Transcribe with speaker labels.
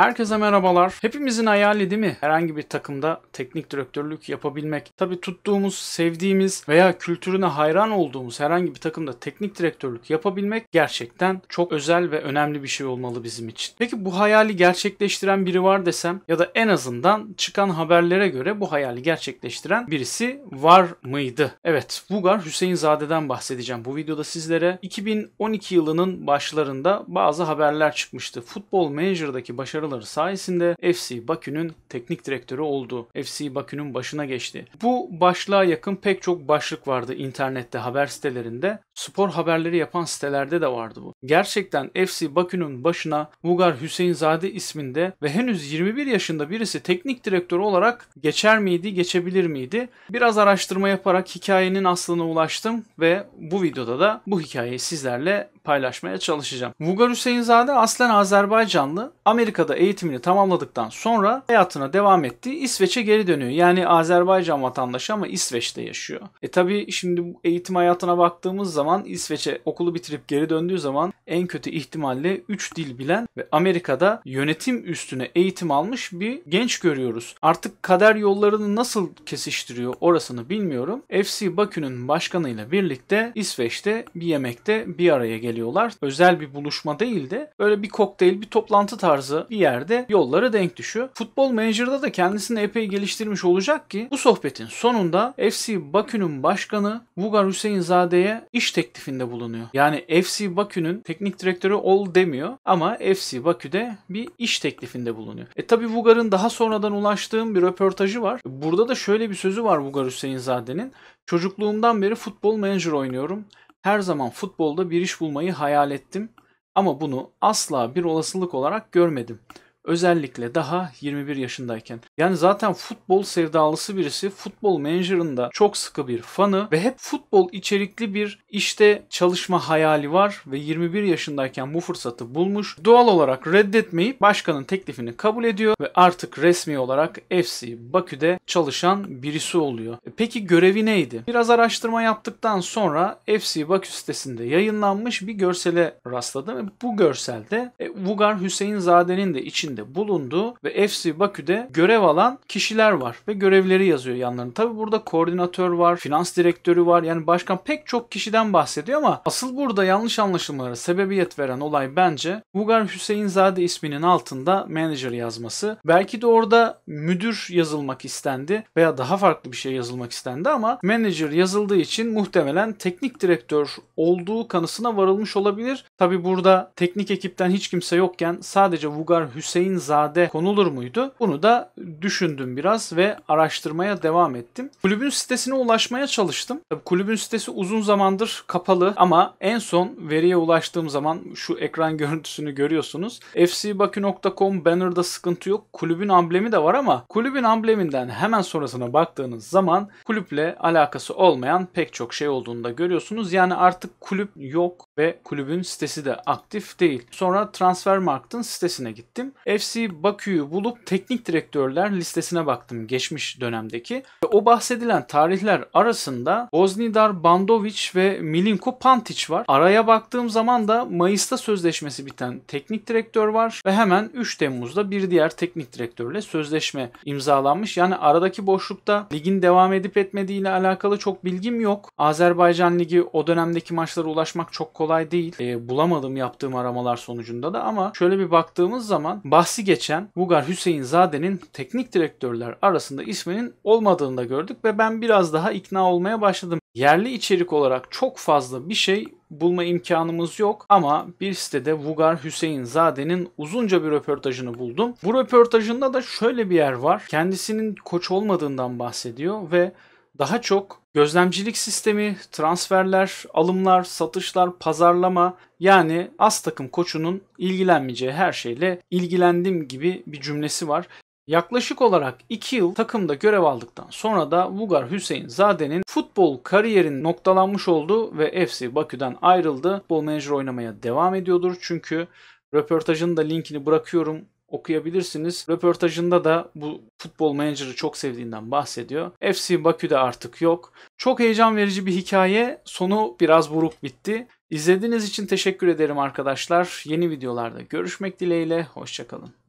Speaker 1: Herkese merhabalar. Hepimizin hayali değil mi? Herhangi bir takımda teknik direktörlük yapabilmek. Tabi tuttuğumuz, sevdiğimiz veya kültürüne hayran olduğumuz herhangi bir takımda teknik direktörlük yapabilmek gerçekten çok özel ve önemli bir şey olmalı bizim için. Peki bu hayali gerçekleştiren biri var desem ya da en azından çıkan haberlere göre bu hayali gerçekleştiren birisi var mıydı? Evet, Hüseyin Zadeden bahsedeceğim bu videoda sizlere. 2012 yılının başlarında bazı haberler çıkmıştı. Futbol Manager'daki başarılı başarıları sayesinde FC Bakü'nün teknik direktörü oldu. FC Bakü'nün başına geçti. Bu başlığa yakın pek çok başlık vardı internette haber sitelerinde spor haberleri yapan sitelerde de vardı bu. Gerçekten FC Bakü'nün başına Mugar Hüseyinzade isminde ve henüz 21 yaşında birisi teknik direktör olarak geçer miydi, geçebilir miydi? Biraz araştırma yaparak hikayenin aslına ulaştım ve bu videoda da bu hikayeyi sizlerle paylaşmaya çalışacağım. Mugar Hüseyinzade aslen Azerbaycanlı. Amerika'da eğitimini tamamladıktan sonra hayatına devam ettiği İsveç'e geri dönüyor. Yani Azerbaycan vatandaşı ama İsveç'te yaşıyor. E tabi şimdi eğitim hayatına baktığımız zaman zaman İsveç'e okulu bitirip geri döndüğü zaman en kötü ihtimalle 3 dil bilen ve Amerika'da yönetim üstüne eğitim almış bir genç görüyoruz. Artık kader yollarını nasıl kesiştiriyor orasını bilmiyorum. FC Bakü'nün başkanıyla birlikte İsveç'te bir yemekte bir araya geliyorlar. Özel bir buluşma değil de böyle bir kokteyl, bir toplantı tarzı bir yerde yollara denk düşüyor. Futbol Manager'da da kendisini epey geliştirmiş olacak ki bu sohbetin sonunda FC Bakü'nün başkanı Vugar Hüseyinzade'ye iş teklifinde bulunuyor. Yani FC Bakü'nün teknik direktörü ol demiyor ama FC Bakü'de bir iş teklifinde bulunuyor. E tabi Vugar'ın daha sonradan ulaştığım bir röportajı var. Burada da şöyle bir sözü var Vugar Hüseyinzade'nin. Çocukluğumdan beri futbol manager oynuyorum. Her zaman futbolda bir iş bulmayı hayal ettim ama bunu asla bir olasılık olarak görmedim. Özellikle daha 21 yaşındayken. Yani zaten futbol sevdalısı birisi futbol menajerinde çok sıkı bir fanı ve hep futbol içerikli bir işte çalışma hayali var ve 21 yaşındayken bu fırsatı bulmuş. Doğal olarak reddetmeyip başkanın teklifini kabul ediyor ve artık resmi olarak FC Bakü'de çalışan birisi oluyor. E peki görevi neydi? Biraz araştırma yaptıktan sonra FC Bakü sitesinde yayınlanmış bir görsele rastladım ve bu görselde e, Vugar Hüseyin Zade'nin de için içinde bulundu ve FC Bakü'de görev alan kişiler var ve görevleri yazıyor yanlarında. Tabi burada koordinatör var, finans direktörü var yani başkan pek çok kişiden bahsediyor ama asıl burada yanlış anlaşılmalara sebebiyet veren olay bence Bugar Zade isminin altında manager yazması. Belki de orada müdür yazılmak istendi veya daha farklı bir şey yazılmak istendi ama manager yazıldığı için muhtemelen teknik direktör olduğu kanısına varılmış olabilir. Tabi burada teknik ekipten hiç kimse yokken sadece Vugar Hüseyin Zade konulur muydu? Bunu da düşündüm biraz ve araştırmaya devam ettim. Kulübün sitesine ulaşmaya çalıştım. Tabii kulübün sitesi uzun zamandır kapalı ama en son veriye ulaştığım zaman şu ekran görüntüsünü görüyorsunuz. fcbakü.com banner'da sıkıntı yok. Kulübün amblemi de var ama kulübün ambleminden hemen sonrasına baktığınız zaman kulüple alakası olmayan pek çok şey olduğunu da görüyorsunuz. Yani artık kulüp yok ve kulübün sitesi de aktif değil. Sonra Transfermarkt'ın sitesine gittim. FC Bakü'yü bulup teknik direktörler listesine baktım geçmiş dönemdeki. Ve o bahsedilen tarihler arasında Boznidar Bandovic ve Milinko Pantic var. Araya baktığım zaman da Mayıs'ta sözleşmesi biten teknik direktör var ve hemen 3 Temmuz'da bir diğer teknik direktörle sözleşme imzalanmış. Yani aradaki boşlukta ligin devam edip etmediği ile alakalı çok bilgim yok. Azerbaycan Ligi o dönemdeki maçlara ulaşmak çok kolay değil. E, bulamadım yaptığım aramalar sonucunda da ama şöyle bir baktığımız zaman bahsi geçen Bugar Hüseyin Zade'nin teknik direktörler arasında isminin olmadığını da gördük ve ben biraz daha ikna olmaya başladım. Yerli içerik olarak çok fazla bir şey bulma imkanımız yok ama bir sitede Vugar Hüseyin Zade'nin uzunca bir röportajını buldum. Bu röportajında da şöyle bir yer var. Kendisinin koç olmadığından bahsediyor ve daha çok gözlemcilik sistemi, transferler, alımlar, satışlar, pazarlama yani az takım koçunun ilgilenmeyeceği her şeyle ilgilendim gibi bir cümlesi var. Yaklaşık olarak 2 yıl takımda görev aldıktan sonra da Vugar Hüseyin Zade'nin futbol kariyerin noktalanmış oldu ve FC Bakü'den ayrıldı. Futbol menajer oynamaya devam ediyordur çünkü röportajın da linkini bırakıyorum okuyabilirsiniz. Röportajında da bu futbol menajeri çok sevdiğinden bahsediyor. FC Bakü'de artık yok. Çok heyecan verici bir hikaye. Sonu biraz buruk bitti. İzlediğiniz için teşekkür ederim arkadaşlar. Yeni videolarda görüşmek dileğiyle. Hoşçakalın.